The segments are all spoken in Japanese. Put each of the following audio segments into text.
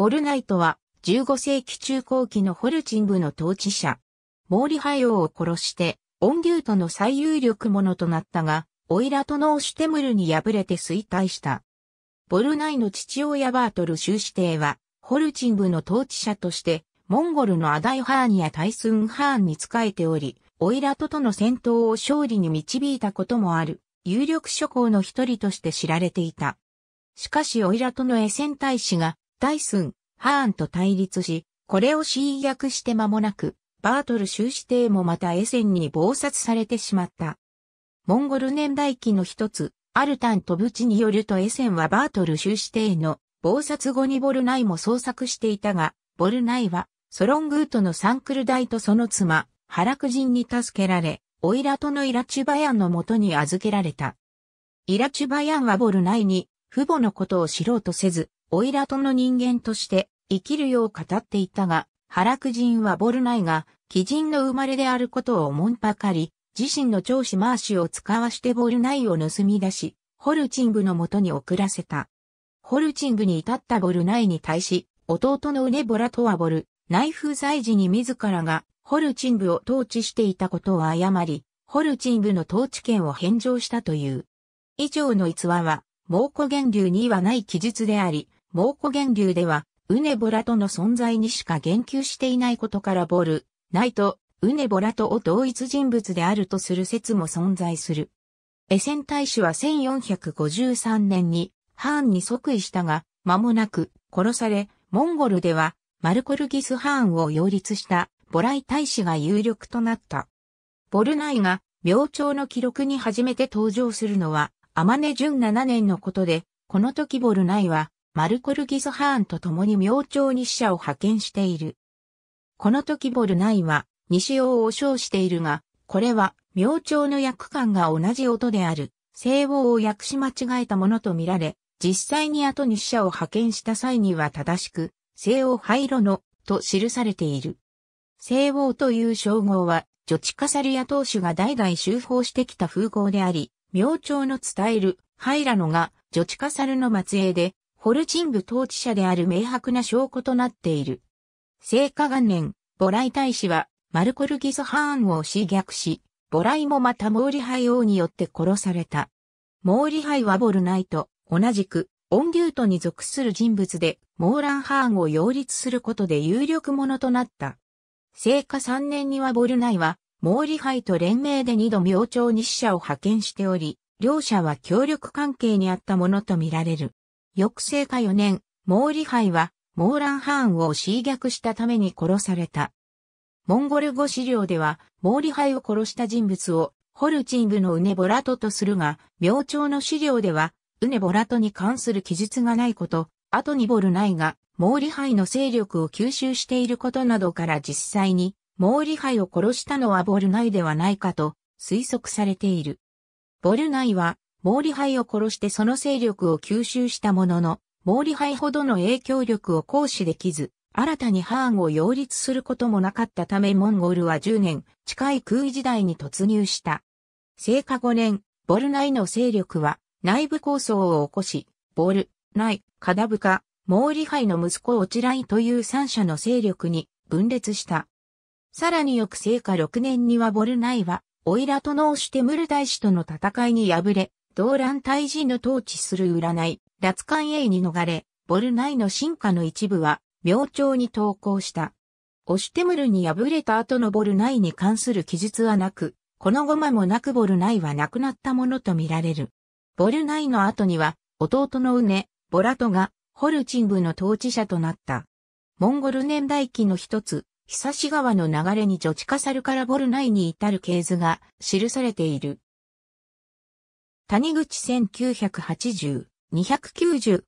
ボルナイトは15世紀中後期のホルチン部の統治者。モーリハヨを殺して、オンデュートの最有力者となったが、オイラトノーシュテムルに敗れて衰退した。ボルナイの父親バートル修士帝は、ホルチン部の統治者として、モンゴルのアダイハーンやタイスンハーンに仕えており、オイラトとの戦闘を勝利に導いたこともある、有力諸侯の一人として知られていた。しかしオイラトのエセン大使がダイスン、ハーンと対立し、これを侵略して間もなく、バートル修士帝もまたエセンに暴殺されてしまった。モンゴル年代記の一つ、アルタントブチによるとエセンはバートル修士帝の暴殺後にボルナイも捜索していたが、ボルナイはソロングートのサンクル大とその妻、ハラク人に助けられ、オイラトのイラチュバヤンのもとに預けられた。イラチュバヤンはボルナイに父母のことを知ろうとせず、オイラとの人間として生きるよう語っていたが、原く人はボルナイが、鬼人の生まれであることをもんぱかり、自身の長子マーシュを使わしてボルナイを盗み出し、ホルチンブのもとに送らせた。ホルチンブに至ったボルナイに対し、弟のウネボラとはボル、ナイフ在時に自らが、ホルチンブを統治していたことを誤り、ホルチンブの統治権を返上したという。以上の逸話は、猛古源流にはない記述であり、猛古源流では、ウネボラとの存在にしか言及していないことからボル、ナイト、ウネボラとを同一人物であるとする説も存在する。エセン大使は1453年に、ハーンに即位したが、間もなく殺され、モンゴルでは、マルコルギス・ハーンを擁立したボライ大使が有力となった。ボルナイが明朝の記録に初めて登場するのは、アマネ順7年のことで、この時ボルナイはマルコ・ルギス・ハーンと共に明朝に使者を派遣している。この時ボルナイは西王を称しているが、これは明朝の訳官が同じ音である、西王を訳し間違えたものとみられ、実際に後に使者を派遣した際には正しく、西王灰色のと記されている。西王という称号は、ジョチカサリア当主が代々修法してきた風号であり、明朝の伝える、ハイラノが、ジョチカサルの末裔で、ホルチング統治者である明白な証拠となっている。聖火元年、ボライ大使はマルコルギス・ハーンを死虐し、ボライもまたモーリハイ王によって殺された。モーリハイはボルナイと同じくオンデュートに属する人物でモーランハーンを擁立することで有力者となった。聖火3年にはボルナイはモーリハイと連名で二度明朝に使者を派遣しており、両者は協力関係にあったものとみられる。翌世化4年、モーリハイは、モーランハーンを侵略したために殺された。モンゴル語資料では、モーリハイを殺した人物を、ホルチン部のウネボラトとするが、明朝の資料では、ウネボラトに関する記述がないこと、後にボルないが、モーリハイの勢力を吸収していることなどから実際に、モーリハイを殺したのはボルナイではないかと推測されている。ボルナイは毛利杯を殺してその勢力を吸収したものの、毛利杯ほどの影響力を行使できず、新たにハーンを擁立することもなかったためモンゴルは10年近い空位時代に突入した。成果5年、ボルナイの勢力は内部抗争を起こし、ボル、ナイ、カダブカ、毛利杯の息子オチライという三者の勢力に分裂した。さらに翌成果6年にはボルナイは、オイラとノーシュテムル大使との戦いに敗れ、動乱退治の統治する占い、脱官営に逃れ、ボルナイの進化の一部は、明朝に投稿した。オシュテムルに敗れた後のボルナイに関する記述はなく、このゴマもなくボルナイは亡くなったものとみられる。ボルナイの後には、弟のウネ、ボラトが、ホルチン部の統治者となった。モンゴル年代記の一つ、久志川の流れに女地化されからボルナイに至る系図が記されている。谷口1980、298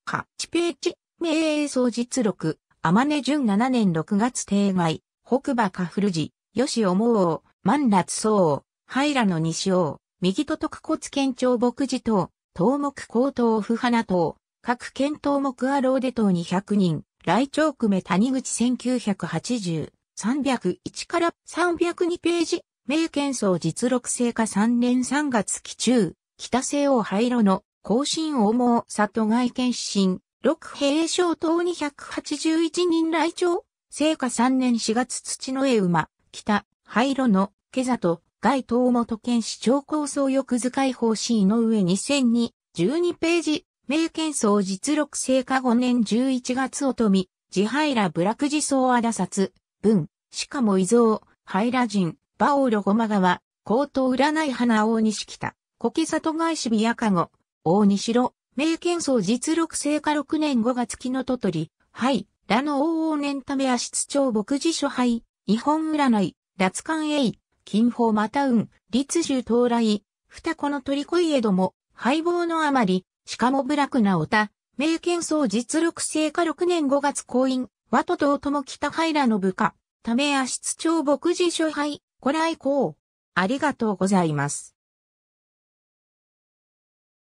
ページ、名映像実録、天音淳7年6月定外、北馬か古寺、吉尾毛王、万辣王、平野西王、右都徳骨県庁牧寺等、東木高等府花等、各県東木アローデ等200人、来庁久米谷口1980、301から302ページ、名県総実録成果3年3月期中、北西欧灰色の甲信王毛里外県出身、六平小島281人来庁、聖火3年4月土の絵馬、北、灰色の、毛里、外島元県市長構想欲遣い方針の上2002、12ページ、名県層実録聖火5年11月を富、自ハらブラク自ソーアダサ文、しかも遺蔵、ハイ人、バオロゴマ川、高等占い花大西北。小木里返し宮加護、大西し名剣宗実録聖火6年5月期のととり、はい、らの王王年ため足津町牧寺書配、日本占い、脱官栄、金宝また運、律州到来、二子の鳥恋江ども、敗亡のあまり、しかも部落なおた、名剣宗実録聖火6年5月公院、和と道も北平らの部下、ため足津町牧寺書配、ご来光。ありがとうございます。